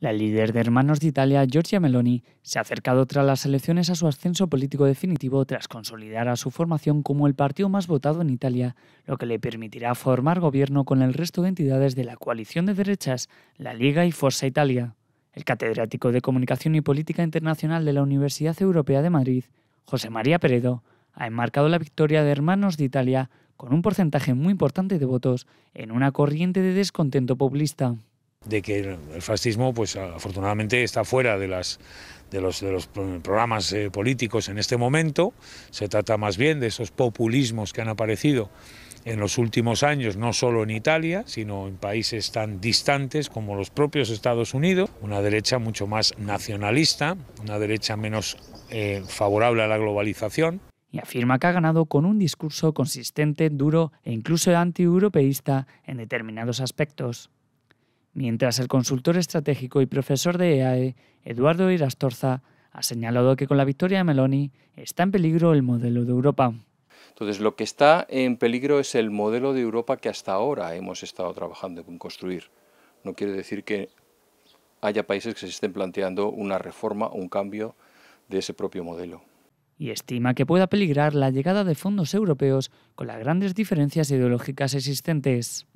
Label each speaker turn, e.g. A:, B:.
A: La líder de Hermanos de Italia, Giorgia Meloni, se ha acercado tras las elecciones a su ascenso político definitivo tras consolidar a su formación como el partido más votado en Italia, lo que le permitirá formar gobierno con el resto de entidades de la coalición de derechas, la Liga y Forza Italia. El catedrático de Comunicación y Política Internacional de la Universidad Europea de Madrid, José María Peredo, ha enmarcado la victoria de Hermanos de Italia con un porcentaje muy importante de votos en una corriente de descontento populista
B: de que el fascismo, pues afortunadamente, está fuera de las de los, programas eh, políticos en este momento. Se trata más bien de esos populismos que han aparecido en los últimos años, no solo en Italia, sino en países tan distantes como los propios Estados Unidos. Una derecha mucho más nacionalista, una derecha menos eh, favorable a la globalización.
A: Y afirma que ha ganado con un discurso consistente, duro e incluso anti-europeísta en determinados aspectos. Mientras el consultor estratégico y profesor de EAE, e, Eduardo Irastorza, ha señalado que con la victoria de Meloni está en peligro el modelo de Europa.
C: Entonces, lo que está en peligro es el modelo de Europa que hasta ahora hemos estado trabajando en construir. No quiere decir que haya países que se estén planteando una reforma, o un cambio de ese propio modelo.
A: Y estima que pueda peligrar la llegada de fondos europeos con las grandes diferencias ideológicas existentes.